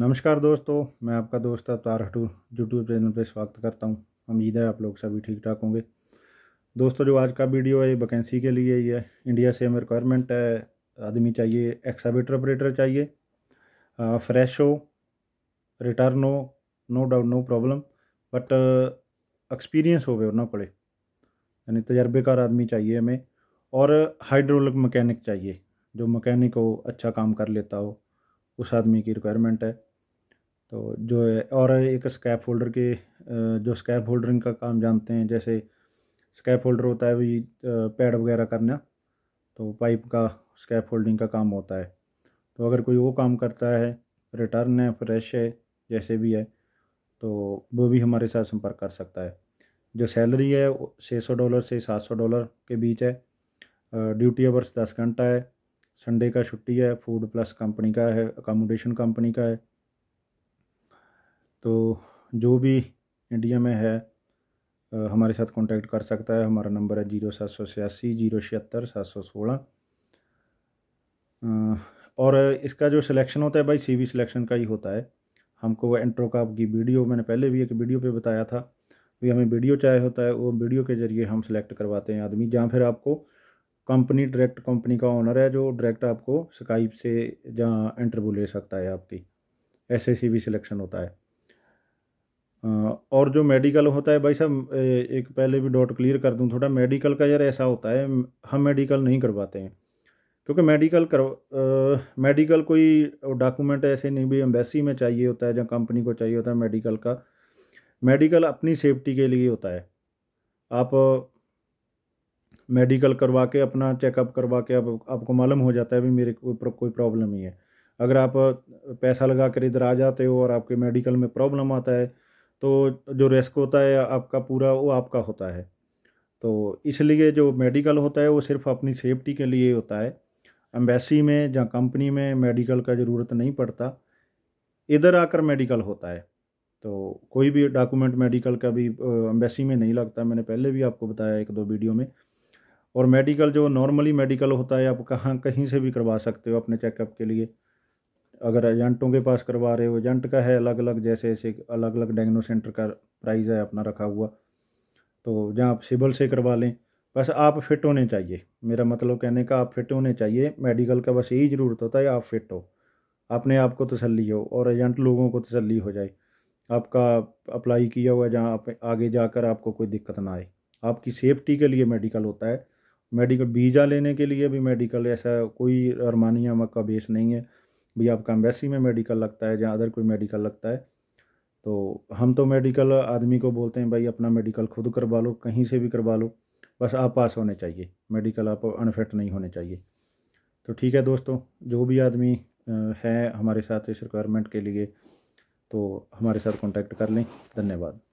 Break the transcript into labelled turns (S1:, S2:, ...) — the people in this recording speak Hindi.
S1: नमस्कार दोस्तों मैं आपका दोस्त अवतार हटू यूट्यूब चैनल पर स्वागत करता हूँ उम्मीद है आप लोग सभी ठीक ठाक होंगे दोस्तों जो आज का वीडियो है ये वैकेंसी के लिए ही है इंडिया से हम रिक्वायरमेंट है आदमी चाहिए एक्सावेटर ऑपरेटर चाहिए आ, फ्रेश हो रिटर्न हो no doubt no problem but experience हो गए ना पड़े यानी तजर्बेकार आदमी चाहिए हमें और हाइड्रोलिक मकैनिक चाहिए जो मकैनिक हो अच्छा काम कर लेता हो उस आदमी की रिक्वायरमेंट है तो जो है और एक स्कैप होल्डर के जो स्कैप होल्डरिंग का काम जानते हैं जैसे स्कैप होल्डर होता है वही पैड वगैरह करना तो पाइप का स्कैप होल्डिंग का काम होता है तो अगर कोई वो काम करता है रिटर्न है फ्रेश है जैसे भी है तो वो भी हमारे साथ संपर्क कर सकता है जो सैलरी है छः सौ डॉलर से सात सौ डॉलर के बीच है ड्यूटी आवर्स दस घंटा है संडे का छुट्टी है फूड प्लस कंपनी का है अकोमोडेशन कंपनी का है तो जो भी इंडिया में है हमारे साथ कांटेक्ट कर सकता है हमारा नंबर है जीरो सात सौ छियासी जीरो छिहत्तर सात सौ सोलह और इसका जो सिलेक्शन होता है भाई सीवी सिलेक्शन का ही होता है हमको इंट्रो का आपकी वीडियो मैंने पहले भी एक वीडियो पे बताया था भी हमें वीडियो चाहे होता है वो वीडियो के ज़रिए हम सिलेक्ट करवाते हैं आदमी जहाँ फिर आपको कंपनी डायरेक्ट कंपनी का ऑनर है जो डायरेक्ट आपको स्काइप से जहाँ इंटरव्यू ले सकता है आपकी ऐसे सी वी सिलेक्शन होता है और जो मेडिकल होता है भाई साहब एक पहले भी डॉट क्लियर कर दूं थोड़ा मेडिकल का यार ऐसा होता है हम मेडिकल नहीं करवाते हैं क्योंकि मेडिकल कर मेडिकल कोई डॉक्यूमेंट ऐसे नहीं भी एम्बेसी में चाहिए होता है या कंपनी को चाहिए होता है मेडिकल का मेडिकल अपनी सेफ्टी के लिए होता है आप मेडिकल करवा के अपना चेकअप करवा के आप, आपको मालूम हो जाता है भी मेरे को कोई प्रॉब्लम ही है अगर आप पैसा लगा कर इधर आ जाते हो और आपके मेडिकल में प्रॉब्लम आता है तो जो रिस्क होता है आपका पूरा वो आपका होता है तो इसलिए जो मेडिकल होता है वो सिर्फ अपनी सेफ्टी के लिए होता है एम्बेसी में या कंपनी में मेडिकल का ज़रूरत नहीं पड़ता इधर आकर मेडिकल होता है तो कोई भी डॉक्यूमेंट मेडिकल का भी एम्बेसी में नहीं लगता मैंने पहले भी आपको बताया एक दो वीडियो में और मेडिकल जो नॉर्मली मेडिकल होता है आप कहाँ कहीं से भी करवा सकते हो अपने चेकअप के लिए अगर एजेंटों के पास करवा रहे हो एजेंट का है अलग अलग जैसे ऐसे अलग अलग डेंगनो सेंटर का प्राइस है अपना रखा हुआ तो जहाँ आप सिबल से करवा लें बस आप फिट होने चाहिए मेरा मतलब कहने का आप फिट होने चाहिए मेडिकल का बस यही ज़रूरत होता है आप फिट हो अपने आप को तसली हो और एजेंट लोगों को तसली हो जाए आपका अप्लाई किया हुआ जहाँ आप आगे जाकर आपको कोई दिक्कत ना आए आपकी सेफ्टी के लिए मेडिकल होता है मेडिकल वीज़ा लेने के लिए भी मेडिकल ऐसा कोई अरमानिया मक्का बेस नहीं है भैया आपका एम्बेसी में मेडिकल लगता है या अदर कोई मेडिकल लगता है तो हम तो मेडिकल आदमी को बोलते हैं भाई अपना मेडिकल खुद करवा लो कहीं से भी करवा लो बस आप पास होने चाहिए मेडिकल आप अनफिट नहीं होने चाहिए तो ठीक है दोस्तों जो भी आदमी है हमारे साथ इस रिक्वायरमेंट के लिए तो हमारे साथ कांटेक्ट कर लें धन्यवाद